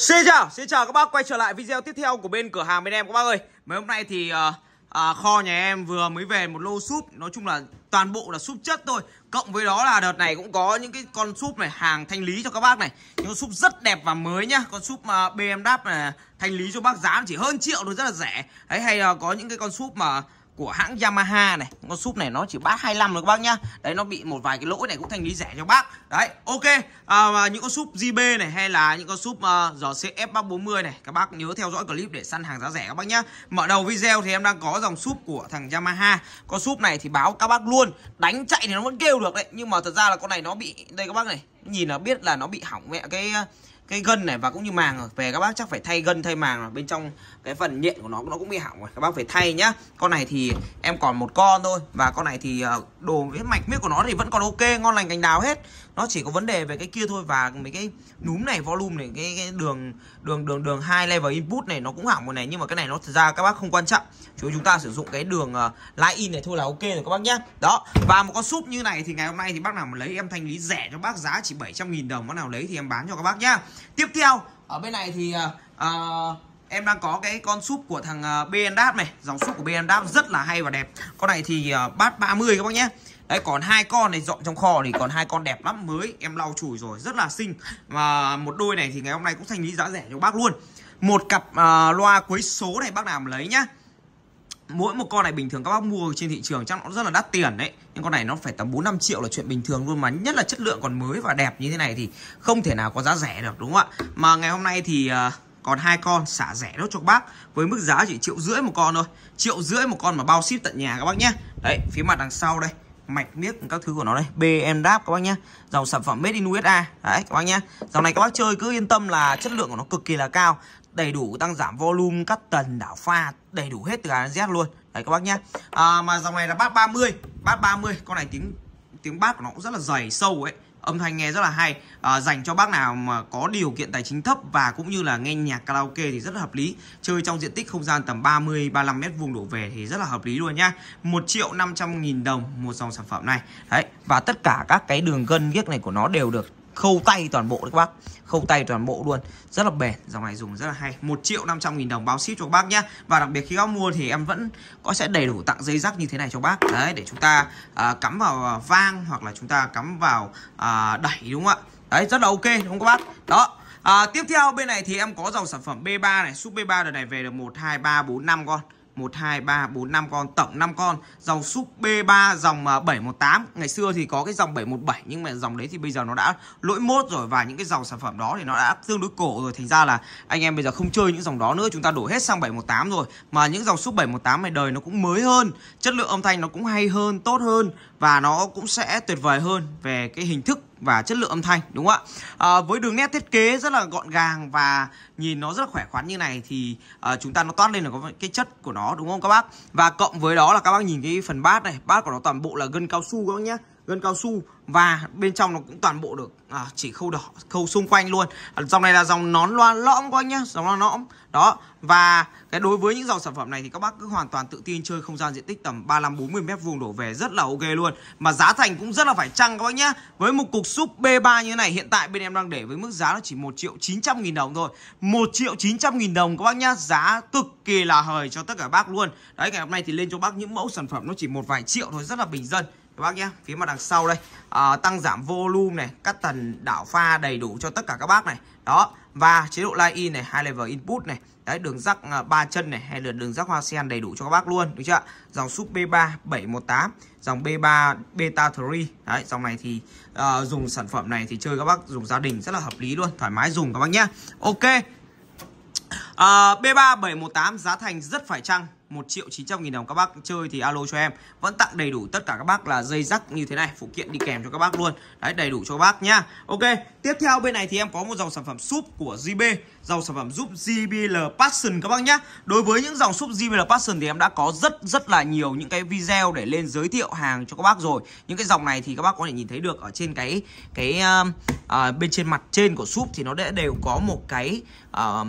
Xin chào, xin chào các bác quay trở lại video tiếp theo của bên cửa hàng bên em các bác ơi Mấy hôm nay thì à, à, kho nhà em vừa mới về một lô súp Nói chung là toàn bộ là súp chất thôi Cộng với đó là đợt này cũng có những cái con súp này hàng thanh lý cho các bác này Những con súp rất đẹp và mới nhá Con súp mà ờ, bmw này thanh lý cho bác giá chỉ hơn triệu thôi rất là rẻ Đấy hay là có những cái con súp mà của hãng Yamaha này con súp này nó chỉ bát 25 rồi các bác nhá đấy nó bị một vài cái lỗi này cũng thanh lý rẻ cho bác đấy ok à, những con súp JB này hay là những con súp uh, RCF 340 này các bác nhớ theo dõi clip để săn hàng giá rẻ các bác nhá mở đầu video thì em đang có dòng súp của thằng Yamaha con súp này thì báo các bác luôn đánh chạy thì nó vẫn kêu được đấy nhưng mà thật ra là con này nó bị đây các bác này nhìn là biết là nó bị hỏng mẹ cái uh, cái gân này và cũng như màng về các bác chắc phải thay gân thay màng bên trong cái phần nhện của nó nó cũng bị hỏng rồi các bác phải thay nhá con này thì em còn một con thôi và con này thì ờ, đồ huyết mạch huyết của nó thì vẫn còn ok ngon lành cành đào hết nó chỉ có vấn đề về cái kia thôi và mấy cái núm này volume này cái, cái đường đường đường đường hai level input này nó cũng hỏng một này nhưng mà cái này nó thật ra các bác không quan trọng chú chúng ta sử dụng cái đường uh, line in này thôi là ok rồi các bác nhé đó và một con súp như này thì ngày hôm nay thì bác nào mà lấy em thanh lý rẻ cho bác giá chỉ 700.000 đồng bác nào lấy thì em bán cho các bác nhá tiếp theo ở bên này thì uh, em đang có cái con súp của thằng BN này Dòng súp của BN rất là hay và đẹp Con này thì bát 30 các bác nhé đấy còn hai con này dọn trong kho thì còn hai con đẹp lắm mới em lau chùi rồi rất là xinh và một đôi này thì ngày hôm nay cũng thanh lý giá rẻ cho bác luôn một cặp à, loa cuối số này bác nào mà lấy nhá mỗi một con này bình thường các bác mua trên thị trường chắc nó rất là đắt tiền đấy nhưng con này nó phải tầm bốn năm triệu là chuyện bình thường luôn mà nhất là chất lượng còn mới và đẹp như thế này thì không thể nào có giá rẻ được đúng không ạ mà ngày hôm nay thì à, còn hai con xả rẻ đó cho các bác với mức giá chỉ triệu rưỡi một con thôi triệu rưỡi một con mà bao ship tận nhà các bác nhé đấy phía mặt đằng sau đây mạch miếc các thứ của nó đây BM đáp các bác nhé dòng sản phẩm made in USA đấy các bác nhé dòng này các bác chơi cứ yên tâm là chất lượng của nó cực kỳ là cao đầy đủ tăng giảm volume cắt tần đảo pha đầy đủ hết từ A Z luôn đấy các bác nhé à, mà dòng này là bát 30 bát 30 con này tiếng tiếng bát của nó cũng rất là dày sâu ấy âm thanh nghe rất là hay à, dành cho bác nào mà có điều kiện tài chính thấp và cũng như là nghe nhạc karaoke thì rất là hợp lý chơi trong diện tích không gian tầm 30 35 mét vuông đổ về thì rất là hợp lý luôn nhá 1 triệu 500 nghìn đồng một dòng sản phẩm này đấy và tất cả các cái đường gân ghiếc này của nó đều được khâu tay toàn bộ đấy các bác khâu tay toàn bộ luôn rất là bền dòng này dùng rất là hay 1 triệu 500 nghìn đồng báo ship cho các bác nhé và đặc biệt khi các mua thì em vẫn có sẽ đầy đủ tặng dây rắc như thế này cho bác đấy để chúng ta à, cắm vào vang hoặc là chúng ta cắm vào à, đẩy đúng không ạ đấy rất là ok đúng không các bác đó à, tiếp theo bên này thì em có dòng sản phẩm B3 này Super B3 đợt này về được 1 2 3 4 5 con 1, 2, 3, 4, 5 con Tổng 5 con Dòng súp B3 dòng 718 à, Ngày xưa thì có cái dòng 717 Nhưng mà dòng đấy thì bây giờ nó đã lỗi mốt rồi Và những cái dòng sản phẩm đó thì nó đã tương đối cổ rồi Thành ra là anh em bây giờ không chơi những dòng đó nữa Chúng ta đổi hết sang 718 rồi Mà những dòng súp 718 này đời nó cũng mới hơn Chất lượng âm thanh nó cũng hay hơn, tốt hơn và nó cũng sẽ tuyệt vời hơn về cái hình thức và chất lượng âm thanh đúng không ạ à, với đường nét thiết kế rất là gọn gàng và nhìn nó rất là khỏe khoắn như này thì à, chúng ta nó toát lên là có cái chất của nó đúng không các bác và cộng với đó là các bác nhìn cái phần bát này bát của nó toàn bộ là gân cao su các bác nhé gân cao su và bên trong nó cũng toàn bộ được à, chỉ khâu đỏ khâu xung quanh luôn à, dòng này là dòng nón loa lõm các anh nhá dòng loa lõm đó và cái đối với những dòng sản phẩm này thì các bác cứ hoàn toàn tự tin chơi không gian diện tích tầm 35 40 mét vuông đổ về rất là ok luôn mà giá thành cũng rất là phải chăng các bác nhá với một cục súp B3 như thế này hiện tại bên em đang để với mức giá nó chỉ 1 triệu 900 nghìn đồng thôi 1 triệu 900 nghìn đồng các bác nhá giá cực kỳ là hời cho tất cả bác luôn đấy ngày hôm nay thì lên cho bác những mẫu sản phẩm nó chỉ một vài triệu thôi rất là bình dân các bác nhé phía mặt đằng sau đây à, tăng giảm volume này cắt tần đảo pha đầy đủ cho tất cả các bác này đó và chế độ line in này hai level input này đấy đường rắc à, ba chân này hay là đường rắc hoa sen đầy đủ cho các bác luôn đúng chưa dòng sub B3 718 dòng B3 Beta 3 đấy dòng này thì uh, dùng sản phẩm này thì chơi các bác dùng gia đình rất là hợp lý luôn thoải mái dùng các bác nhé Ok uh, B3 718 giá thành rất phải chăng 1 triệu 900 nghìn đồng các bác chơi thì alo cho em vẫn tặng đầy đủ tất cả các bác là dây rắc như thế này phụ kiện đi kèm cho các bác luôn đấy đầy đủ cho các bác nhá ok tiếp theo bên này thì em có một dòng sản phẩm súp của JB dòng sản phẩm giúp JBL Passion các bác nhá đối với những dòng súp JBL Passion thì em đã có rất rất là nhiều những cái video để lên giới thiệu hàng cho các bác rồi những cái dòng này thì các bác có thể nhìn thấy được ở trên cái cái uh, uh, bên trên mặt trên của súp thì nó đã đều có một cái uh,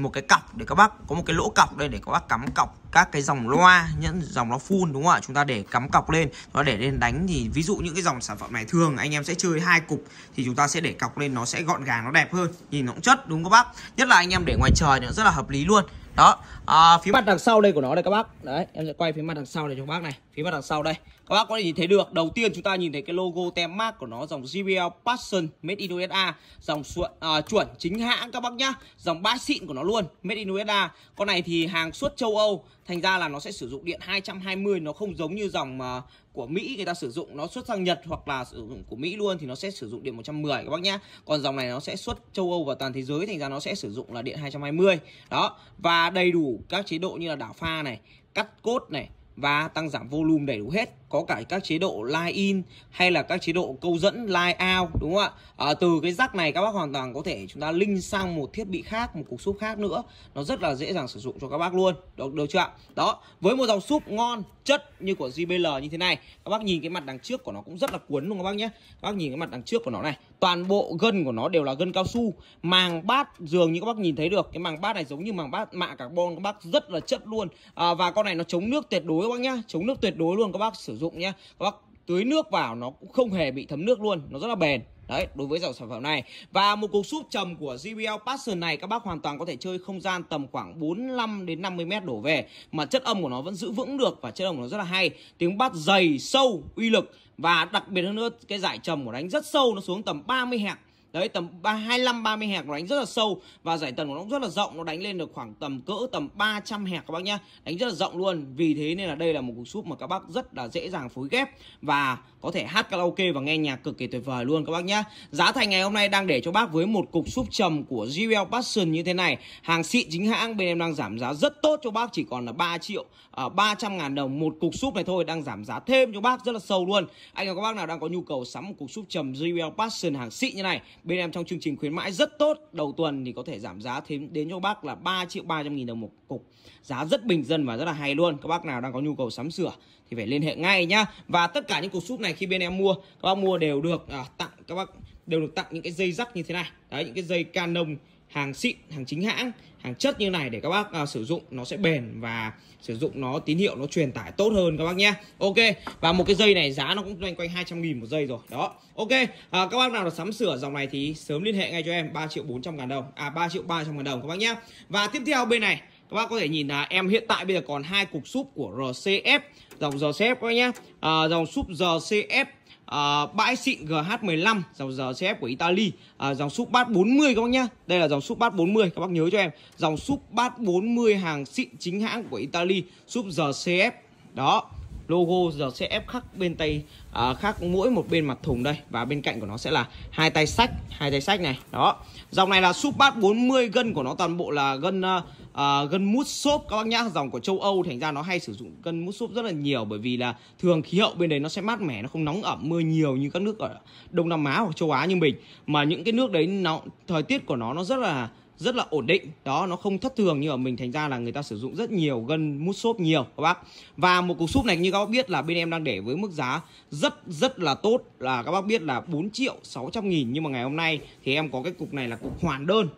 một cái cọc để các bác có một cái lỗ cọc đây để các bác cắm cọc các cái dòng loa những dòng nó full đúng không ạ chúng ta để cắm cọc lên nó để lên đánh thì ví dụ những cái dòng sản phẩm này thường anh em sẽ chơi hai cục thì chúng ta sẽ để cọc lên nó sẽ gọn gàng nó đẹp hơn nhìn nó cũng chất đúng không các bác nhất là anh em để ngoài trời nó rất là hợp lý luôn đó à, phía mặt đằng sau đây của nó đây các bác đấy em sẽ quay phía mặt đằng sau này cho các bác này phía mặt đằng sau đây các bác có thể nhìn thấy được đầu tiên chúng ta nhìn thấy cái logo tem mác của nó dòng JBL Passion Made in USA dòng suộn, à, chuẩn chính hãng các bác nhá dòng bát xịn của nó luôn Made in USA con này thì hàng xuất châu Âu thành ra là nó sẽ sử dụng điện 220 nó không giống như dòng uh, của Mỹ người ta sử dụng nó xuất sang Nhật hoặc là sử dụng của Mỹ luôn thì nó sẽ sử dụng điện 110 các bác nhá. Còn dòng này nó sẽ xuất châu Âu và toàn thế giới thành ra nó sẽ sử dụng là điện 220. Đó. Và đầy đủ các chế độ như là đảo pha này, cắt cốt này và tăng giảm volume đầy đủ hết có cả các chế độ line in hay là các chế độ câu dẫn line out đúng không ạ à, từ cái rắc này các bác hoàn toàn có thể chúng ta link sang một thiết bị khác một cục súp khác nữa nó rất là dễ dàng sử dụng cho các bác luôn được được chưa ạ đó với một dòng súp ngon chất như của JBL như thế này các bác nhìn cái mặt đằng trước của nó cũng rất là cuốn luôn các bác nhé các bác nhìn cái mặt đằng trước của nó này toàn bộ gân của nó đều là gân cao su màng bát dường như các bác nhìn thấy được cái màng bát này giống như màng bát mạ carbon các bác rất là chất luôn à, và con này nó chống nước tuyệt đối các bác nhá chống nước tuyệt đối luôn các bác sử dụng dụng nhé các bác tưới nước vào nó cũng không hề bị thấm nước luôn nó rất là bền Đấy, đối với dòng sản phẩm này Và một cục súp trầm của JBL Passion này Các bác hoàn toàn có thể chơi không gian tầm khoảng 45 đến 50 mét đổ về Mà chất âm của nó vẫn giữ vững được Và chất âm của nó rất là hay Tiếng bass dày, sâu, uy lực Và đặc biệt hơn nữa cái giải trầm của đánh rất sâu Nó xuống tầm 30 hẹp đấy tầm 25 30 hẹp nó đánh rất là sâu và giải tần của nó cũng rất là rộng nó đánh lên được khoảng tầm cỡ tầm 300 hẹp các bác nhá đánh rất là rộng luôn vì thế nên là đây là một cục súp mà các bác rất là dễ dàng phối ghép và có thể hát karaoke và nghe nhạc cực kỳ tuyệt vời luôn các bác nhá giá thành ngày hôm nay đang để cho bác với một cục súp trầm của JBL Passion như thế này hàng xịn chính hãng bên em đang giảm giá rất tốt cho bác chỉ còn là 3 triệu à, 300 ngàn đồng một cục súp này thôi đang giảm giá thêm cho bác rất là sâu luôn anh và các bác nào đang có nhu cầu sắm một cục súp trầm JBL Passion hàng xịn như này Bên em trong chương trình khuyến mãi rất tốt Đầu tuần thì có thể giảm giá thêm đến cho bác là 3 triệu 300 nghìn đồng một cục Giá rất bình dân và rất là hay luôn Các bác nào đang có nhu cầu sắm sửa thì phải liên hệ ngay nhá Và tất cả những cục súp này khi bên em mua Các bác mua đều được à, tặng các bác đều được tặng những cái dây rắc như thế này Đấy những cái dây canon hàng xịn hàng chính hãng hàng chất như này để các bác à, sử dụng nó sẽ bền và sử dụng nó tín hiệu nó truyền tải tốt hơn các bác nhé Ok và một cái dây này giá nó cũng loanh quanh 200 nghìn một dây rồi đó Ok à, các bác nào được sắm sửa dòng này thì sớm liên hệ ngay cho em 3 triệu bốn trăm ngàn đồng à ba triệu ba trăm ngàn đồng các bác nhé và tiếp theo bên này các bác có thể nhìn là em hiện tại bây giờ còn hai cục súp của RCF dòng RCF các bác nhé à, dòng súp RCF à, bãi xịn GH15 dòng giờ CF của Italy à, dòng súp bát 40 các bác nhá đây là dòng súp bát 40 các bác nhớ cho em dòng súp bát 40 hàng xịn chính hãng của Italy súp CF đó logo giờ CF khắc bên tay à, ờ, khắc mỗi một bên mặt thùng đây và bên cạnh của nó sẽ là hai tay sách hai tay sách này đó dòng này là súp bát 40 gân của nó toàn bộ là gân uh, uh, gân mút xốp các bác nhá dòng của châu Âu thành ra nó hay sử dụng gân mút xốp rất là nhiều bởi vì là thường khí hậu bên đấy nó sẽ mát mẻ nó không nóng ẩm mưa nhiều như các nước ở Đông Nam Á hoặc châu Á như mình mà những cái nước đấy nó thời tiết của nó nó rất là rất là ổn định đó nó không thất thường như ở mình thành ra là người ta sử dụng rất nhiều gân mút xốp nhiều các bác và một cục xốp này như các bác biết là bên em đang để với mức giá rất rất là tốt là các bác biết là 4 triệu 600 nghìn nhưng mà ngày hôm nay thì em có cái cục này là cục hoàn đơn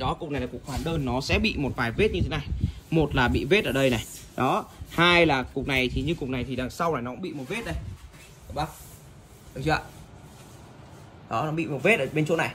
đó cục này là cục hoàn đơn nó sẽ bị một vài vết như thế này một là bị vết ở đây này đó hai là cục này thì như cục này thì đằng sau này nó cũng bị một vết đây các bác được chưa đó nó bị một vết ở bên chỗ này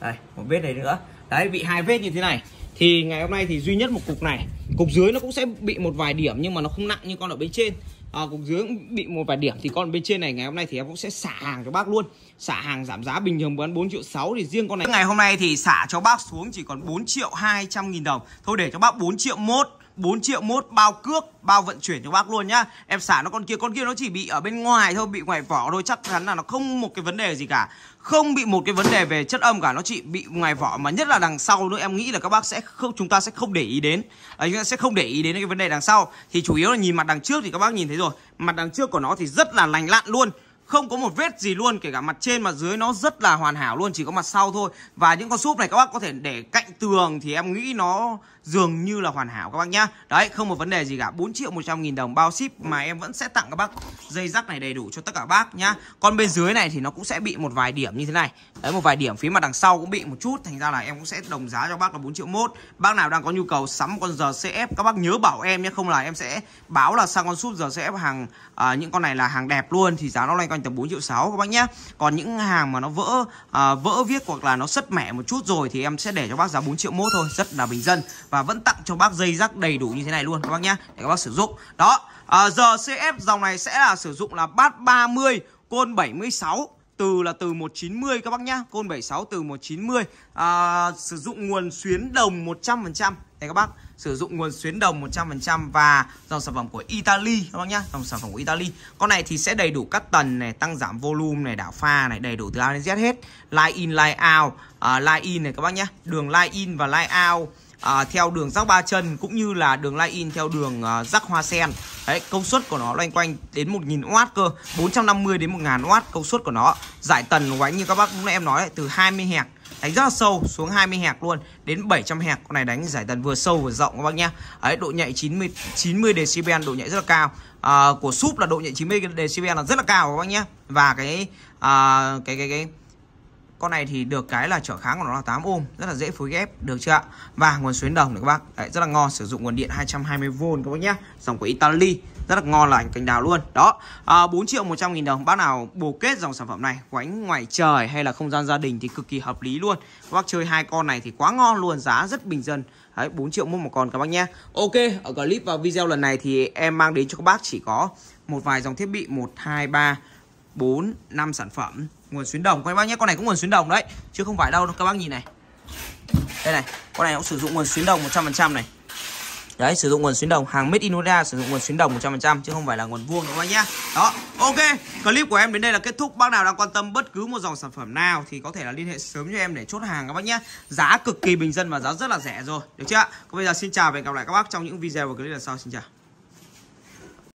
đây một vết này nữa đấy bị hai vết như thế này thì ngày hôm nay thì duy nhất một cục này cục dưới nó cũng sẽ bị một vài điểm nhưng mà nó không nặng như con ở bên trên à, cục dưới bị một vài điểm thì con bên trên này ngày hôm nay thì em cũng sẽ xả hàng cho bác luôn xả hàng giảm giá bình thường bán 4 triệu 6 thì riêng con này ngày hôm nay thì xả cho bác xuống chỉ còn 4 triệu 200 nghìn đồng thôi để cho bác 4 triệu 1 4 triệu mốt bao cước bao vận chuyển cho bác luôn nhá em xả nó con kia con kia nó chỉ bị ở bên ngoài thôi bị ngoài vỏ thôi chắc chắn là nó không một cái vấn đề gì cả không bị một cái vấn đề về chất âm cả nó chỉ bị ngoài vỏ mà nhất là đằng sau nữa em nghĩ là các bác sẽ không chúng ta sẽ không để ý đến à, chúng ta sẽ không để ý đến cái vấn đề đằng sau thì chủ yếu là nhìn mặt đằng trước thì các bác nhìn thấy rồi mặt đằng trước của nó thì rất là lành lặn luôn không có một vết gì luôn kể cả mặt trên mặt dưới nó rất là hoàn hảo luôn chỉ có mặt sau thôi và những con súp này các bác có thể để cạnh tường thì em nghĩ nó dường như là hoàn hảo các bác nhá đấy không một vấn đề gì cả 4 triệu 100 nghìn đồng bao ship mà em vẫn sẽ tặng các bác dây rắc này đầy đủ cho tất cả bác nhá còn bên dưới này thì nó cũng sẽ bị một vài điểm như thế này đấy một vài điểm phía mặt đằng sau cũng bị một chút thành ra là em cũng sẽ đồng giá cho bác là 4 triệu mốt bác nào đang có nhu cầu sắm con giờ CF các bác nhớ bảo em nhé không là em sẽ báo là sang con súp giờ CF hàng à, những con này là hàng đẹp luôn thì giá nó loanh quanh tầm 4 triệu 6 các bác nhá còn những hàng mà nó vỡ à, vỡ viết hoặc là nó sất mẻ một chút rồi thì em sẽ để cho bác giá 4 triệu mốt thôi rất là bình dân và và vẫn tặng cho bác dây rắc đầy đủ như thế này luôn các bác nhá để các bác sử dụng đó à, giờ CF dòng này sẽ là sử dụng là bát 30 côn 76 từ là từ 190 các bác nhá côn 76 từ 190 à, sử dụng nguồn xuyến đồng 100% đây các bác sử dụng nguồn xuyến đồng 100% và dòng sản phẩm của Italy các bác nhá, dòng sản phẩm của Italy. Con này thì sẽ đầy đủ cắt tần này, tăng giảm volume này, đảo pha này, đầy đủ từ A đến Z hết. Line in, line out, uh, line in này các bác nhá, đường line in và line out à, theo đường rắc ba chân cũng như là đường line in theo đường à, rắc hoa sen đấy công suất của nó loanh quanh đến 1000W cơ 450 đến 1000W công suất của nó giải tần quánh như các bác cũng em nói ấy, từ 20 Hz đánh rất là sâu xuống 20 Hz luôn đến 700 Hz con này đánh giải tần vừa sâu vừa rộng các bác nhé đấy độ nhạy 90 90 decibel độ nhạy rất là cao à, của súp là độ nhạy 90 decibel là rất là cao các bác nhé và cái à, cái cái cái con này thì được cái là trở kháng của nó là 8 ohm rất là dễ phối ghép được chưa và nguồn xuyến đồng đấy các bác đấy, rất là ngon sử dụng nguồn điện 220V các bác nhé dòng của Italy rất là ngon lành cành đào luôn đó à, 4 triệu 100 nghìn đồng bác nào bổ kết dòng sản phẩm này quánh ngoài trời hay là không gian gia đình thì cực kỳ hợp lý luôn các bác chơi hai con này thì quá ngon luôn giá rất bình dân Đấy, 4 triệu mua một con các bác nhé Ok, ở clip và video lần này thì em mang đến cho các bác chỉ có một vài dòng thiết bị 1, 2, 3 4, 5 sản phẩm Nguồn xuyến đồng Các bác nhé, con này cũng nguồn xuyến đồng đấy Chứ không phải đâu, các bác nhìn này Đây này, con này cũng sử dụng nguồn xuyến đồng 100% này Đấy, sử dụng nguồn xuyến đồng Hàng made in Honda sử dụng nguồn xuyến đồng 100% Chứ không phải là nguồn vuông các bác nhé Đó, ok Clip của em đến đây là kết thúc Bác nào đang quan tâm bất cứ một dòng sản phẩm nào Thì có thể là liên hệ sớm cho em để chốt hàng các bác nhé Giá cực kỳ bình dân và giá rất là rẻ rồi Được chưa ạ? Còn bây giờ xin chào và hẹn gặp lại các bác trong những video và clip lần sau Xin chào